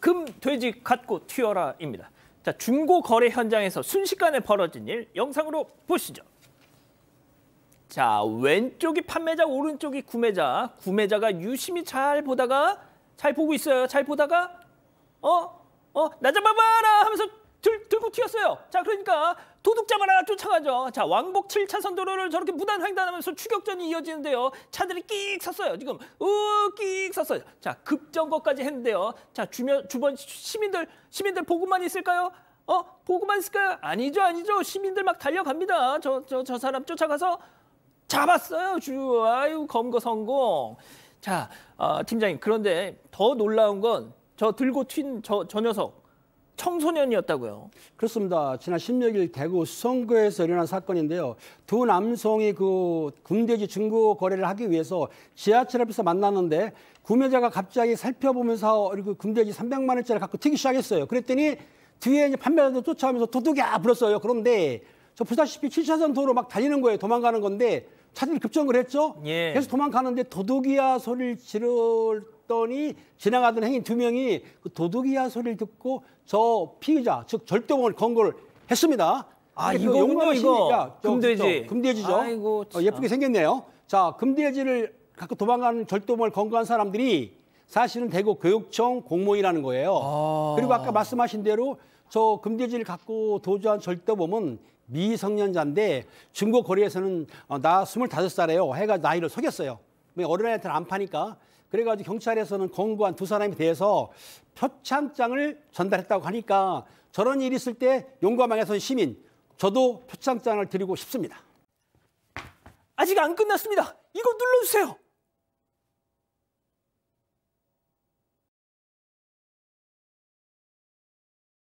금, 돼지 갖고 튀어라입니다. 자, 중고 거래 현장에서 순식간에 벌어진 일 영상으로 보시죠. 자, 왼쪽이 판매자, 오른쪽이 구매자. 구매자가 유심히 잘 보다가 잘 보고 있어요. 잘 보다가 어? 어? 나좀 봐봐라 하면서 들, 들고 튀어 있어요. 자, 그러니까 도둑자마라 쫓아가죠. 자, 왕복 7차선 도로를 저렇게 무단 횡단하면서 추격전이 이어지는데요. 차들이 끽 섰어요. 지금 으끽 섰어요. 자, 급정거까지 했는데요. 자, 주변, 주변 시민들, 시민들 보고만 있을까요? 어? 보고만 있을까요? 아니죠, 아니죠. 시민들 막 달려갑니다. 저, 저, 저 사람 쫓아가서 잡았어요. 주, 아유, 검거 성공. 자, 어, 팀장님, 그런데 더 놀라운 건 저 들고 튄 저, 저 녀석 청소년이었다고요. 그렇습니다. 지난 16일 대구 수성구에서 일어난 사건인데요. 두 남성이 그 군대지 증거 거래를 하기 위해서 지하철 앞에서 만났는데 구매자가 갑자기 살펴보면서 그 군대지 300만 원짜리 갖고 튀기 시작했어요. 그랬더니 뒤에 판매자도 쫓아오면서 도둑이야 불렀어요. 그런데 저 보다시피 7차선 도로 막 달리는 거예요. 도망가는 건데 차들이 급정을 했죠. 예. 계속 도망가는데 도둑이야 소리를 지를 갔더니 지나가던 행인 두 명이 그 도둑이야 소리를 듣고 저 피의자 즉 절도범을 검고를 했습니다. 아 이거 용도 이거 금돼지 금돼지죠. 아이고, 어, 예쁘게 생겼네요. 자 금돼지를 갖고 도망가는 절도범을 검고한 사람들이 사실은 대구 교육청 공무원이라는 거예요. 아... 그리고 아까 말씀하신 대로 저 금돼지를 갖고 도주한 절도범은 미성년자인데 중고 거리에서는 어, 나 스물다섯 살에요 해가 나이를 속였어요. 어른애한테는안 파니까 그래가지고 경찰에서는 권고한 두 사람에 대해서 표창장을 전달했다고 하니까 저런 일이 있을 때 용감하게 선 시민, 저도 표창장을 드리고 싶습니다. 아직 안 끝났습니다. 이거 눌러주세요.